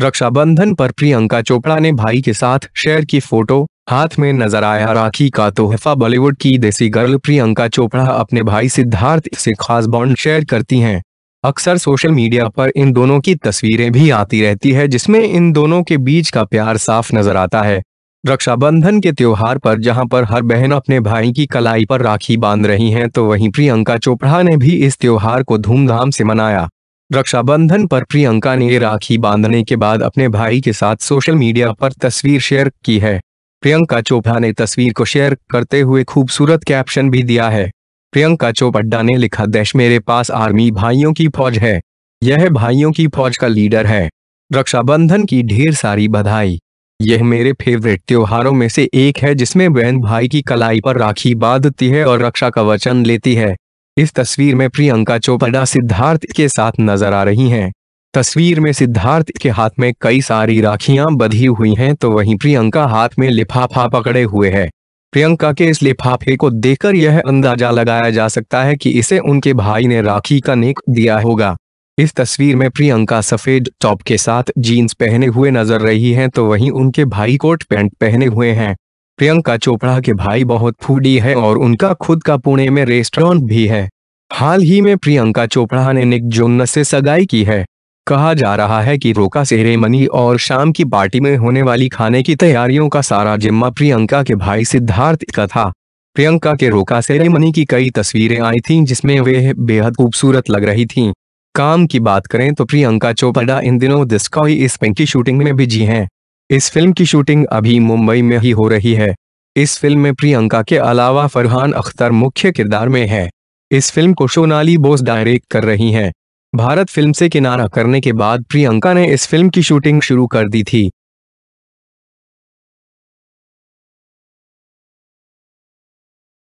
रक्षाबंधन पर प्रियंका चोपड़ा ने भाई के साथ शेयर की फोटो हाथ में नजर आया राखी का तोहफा बॉलीवुड की देसी गर्ल प्रियंका चोपड़ा अपने भाई सिद्धार्थ से खास बॉन्ड शेयर करती हैं अक्सर सोशल मीडिया पर इन दोनों की तस्वीरें भी आती रहती है जिसमें इन दोनों के बीच का प्यार साफ नजर आता है रक्षाबंधन के त्योहार पर जहां पर हर बहन अपने भाई की कलाई पर राखी बांध रही हैं तो वहीं प्रियंका चोपड़ा ने भी इस त्योहार को धूमधाम से मनाया रक्षाबंधन पर प्रियंका ने राखी बांधने के बाद अपने भाई के साथ सोशल मीडिया पर तस्वीर शेयर की है प्रियंका चोपड़ा ने तस्वीर को शेयर करते हुए खूबसूरत कैप्शन भी दिया है प्रियंका चोपड्डा ने लिखा देश मेरे पास आर्मी भाइयों की फौज है यह भाइयों की फौज का लीडर है रक्षाबंधन की ढेर सारी बधाई यह मेरे फेवरेट त्योहारों में से एक है जिसमें बहन भाई की कलाई पर राखी बांधती है और रक्षा का वचन लेती है इस तस्वीर में प्रियंका चोपड़ा सिद्धार्थ के साथ नजर आ रही हैं। तस्वीर में सिद्धार्थ के हाथ में कई सारी राखियां बधी हुई हैं तो वहीं प्रियंका हाथ में लिफाफा पकड़े हुए है प्रियंका के इस लिफाफे को देखकर यह अंदाजा लगाया जा सकता है कि इसे उनके भाई ने राखी का नेक दिया होगा इस तस्वीर में प्रियंका सफेद टॉप के साथ जीन्स पहने हुए नजर रही है तो वही उनके भाई कोट पैंट पहने हुए हैं प्रियंका चोपड़ा के भाई बहुत फूडी है और उनका खुद का पुणे में रेस्टोरेंट भी है हाल ही में प्रियंका चोपड़ा ने निक जोनस से सगाई की है कहा जा रहा है कि रोका सेरेमनी और शाम की पार्टी में होने वाली खाने की तैयारियों का सारा जिम्मा प्रियंका के भाई सिद्धार्थ का था प्रियंका के रोका सेरेमनी की कई तस्वीरें आई थीं जिसमें वे बेहद खूबसूरत लग रही थीं काम की बात करें तो प्रियंका चोपड़ा इन दिनों दिस्कॉई इस फिल्म की शूटिंग में बिजी हैं इस फिल्म की शूटिंग अभी मुंबई में ही हो रही है इस फिल्म में प्रियंका के अलावा फरहान अख्तर मुख्य किरदार में है इस फिल्म को सोनाली बोस डायरेक्ट कर रही हैं भारत फिल्म से किनारा करने के बाद प्रियंका ने इस फिल्म की शूटिंग शुरू कर दी थी